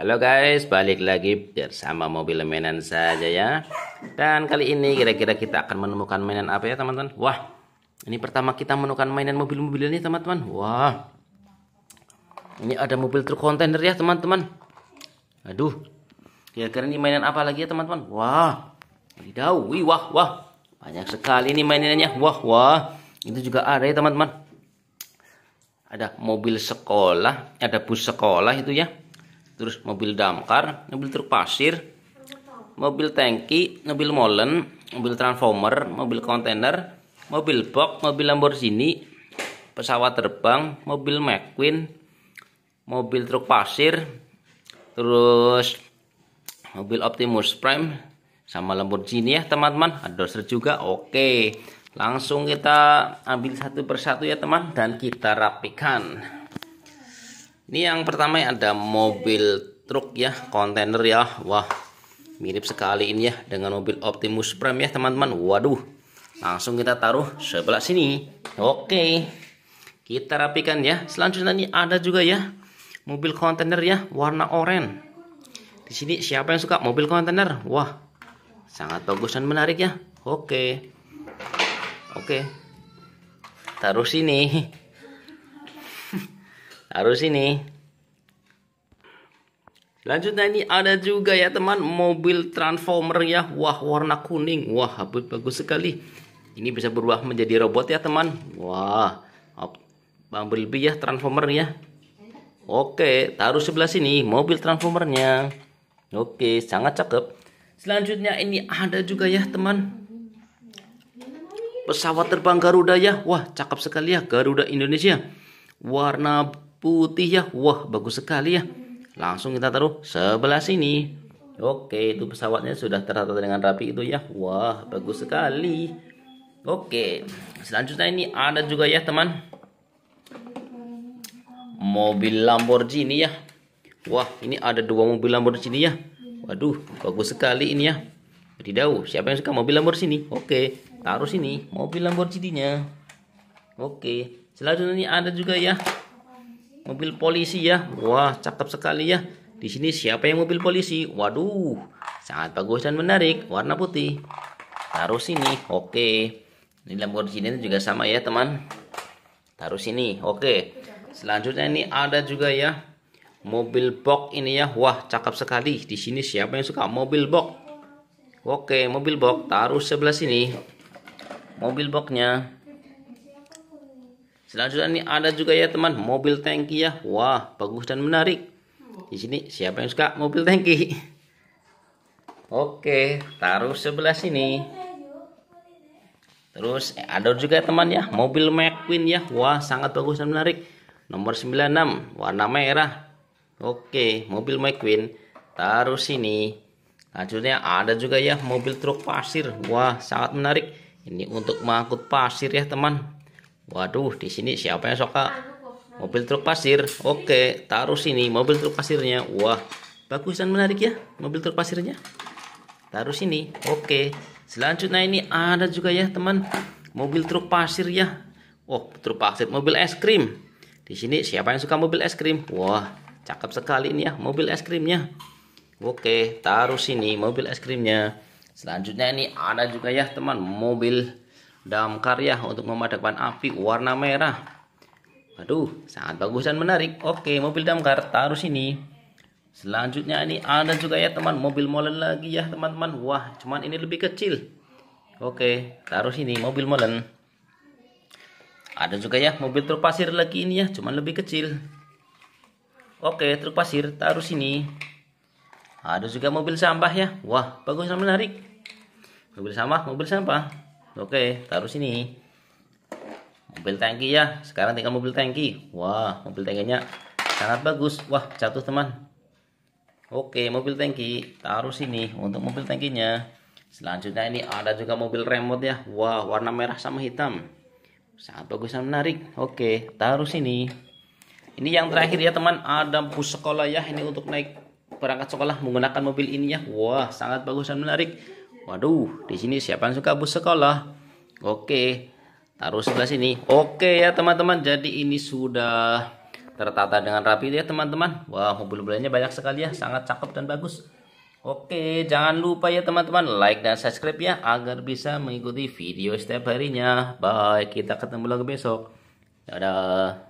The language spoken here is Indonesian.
Halo guys, balik lagi bersama mobil mainan saja ya. Dan kali ini kira-kira kita akan menemukan mainan apa ya teman-teman? Wah, ini pertama kita menemukan mainan mobil-mobil ini teman-teman. Wah, ini ada mobil truk kontainer ya teman-teman. Aduh, kira-kira ini mainan apa lagi ya teman-teman? Wah, wadidaw, wih, wah, wah. Banyak sekali ini mainannya. Wah, wah. Itu juga ada ya teman-teman. Ada mobil sekolah, ada bus sekolah itu ya terus mobil damkar mobil truk pasir mobil tangki mobil molen mobil transformer mobil kontainer mobil box mobil Lamborghini pesawat terbang mobil McQueen mobil truk pasir terus mobil Optimus Prime sama Lamborghini ya teman-teman ada juga oke langsung kita ambil satu persatu ya teman dan kita rapikan ini yang pertama ya, ada mobil truk ya, kontainer ya. Wah, mirip sekali ini ya dengan mobil Optimus Prime ya teman-teman. Waduh, langsung kita taruh sebelah sini. Oke, kita rapikan ya. Selanjutnya ini ada juga ya mobil kontainer ya, warna oranye. Di sini siapa yang suka mobil kontainer? Wah, sangat bagus dan menarik ya. Oke, oke, taruh sini. Harus ini. lanjutnya ini ada juga ya teman mobil transformer ya. Wah warna kuning. Wah bagus sekali. Ini bisa berubah menjadi robot ya teman. Wah. bang Bumblebee ya transformer ya. Oke, taruh sebelah sini mobil transformernya. Oke, sangat cakep. Selanjutnya ini ada juga ya teman. Pesawat terbang Garuda ya. Wah, cakep sekali ya Garuda Indonesia. Warna putih ya. Wah, bagus sekali ya. Langsung kita taruh sebelah sini. Oke, itu pesawatnya sudah tertata dengan rapi itu ya. Wah, bagus sekali. Oke, selanjutnya ini ada juga ya teman. Mobil Lamborghini ya. Wah, ini ada dua mobil Lamborghini ya. Waduh, bagus sekali ini ya. Tidak, siapa yang suka mobil Lamborghini? Oke, taruh sini mobil Lamborghini-nya. Oke, selanjutnya ini ada juga ya mobil polisi ya. Wah, cakep sekali ya. Di sini siapa yang mobil polisi? Waduh, sangat bagus dan menarik. Warna putih. Taruh sini. Oke. Ini Lamborghini juga sama ya, teman. Taruh sini. Oke. Selanjutnya ini ada juga ya mobil box ini ya. Wah, cakep sekali. Di sini siapa yang suka mobil box? Oke, mobil box taruh sebelah sini. Mobil boxnya Selanjutnya ini ada juga ya teman mobil tangki ya. Wah, bagus dan menarik. Di sini siapa yang suka mobil tangki? Oke, taruh sebelah sini. Terus eh, ada juga ya, teman ya, mobil McQueen ya. Wah, sangat bagus dan menarik. Nomor 96, warna merah. Oke, mobil McQueen taruh sini. selanjutnya ada juga ya mobil truk pasir. Wah, sangat menarik. Ini untuk mengangkut pasir ya, teman. Waduh, di sini siapa yang suka? Anu, mobil truk pasir. Oke, taruh sini mobil truk pasirnya. Wah, bagus dan menarik ya mobil truk pasirnya. Taruh sini. Oke. Selanjutnya ini ada juga ya, teman. Mobil truk pasir ya. Oh, truk pasir, mobil es krim. Di sini siapa yang suka mobil es krim? Wah, cakep sekali ini ya mobil es krimnya. Oke, taruh sini mobil es krimnya. Selanjutnya ini ada juga ya, teman, mobil dalam karya untuk memadamkan api warna merah. Aduh, sangat bagus dan menarik. Oke, mobil damkar taruh sini. Selanjutnya ini ada juga ya teman mobil molen lagi ya teman-teman. Wah, cuman ini lebih kecil. Oke, taruh sini mobil molen. Ada juga ya mobil truk pasir lagi ini ya, cuman lebih kecil. Oke, truk pasir taruh sini. Ada juga mobil sampah ya. Wah, bagus dan menarik. Mobil sampah, mobil sampah. Oke, taruh sini. Mobil tangki ya. Sekarang tinggal mobil tangki. Wah, mobil tangkinya sangat bagus. Wah, jatuh teman. Oke, mobil tangki. Taruh sini untuk mobil tangkinya. Selanjutnya ini ada juga mobil remote ya. Wah, warna merah sama hitam. Sangat bagus dan menarik. Oke, taruh sini. Ini yang terakhir ya teman. Ada bus sekolah ya. Ini untuk naik perangkat sekolah menggunakan mobil ini ya. Wah, sangat bagus dan menarik. Waduh, di sini siapa yang suka bus sekolah? Oke, taruh sebelah sini. Oke ya teman-teman, jadi ini sudah tertata dengan rapi ya teman-teman. Wah, mobil mobilnya banyak sekali ya, sangat cakep dan bagus. Oke, jangan lupa ya teman-teman like dan subscribe ya agar bisa mengikuti video setiap harinya. Bye, kita ketemu lagi besok. Dadah.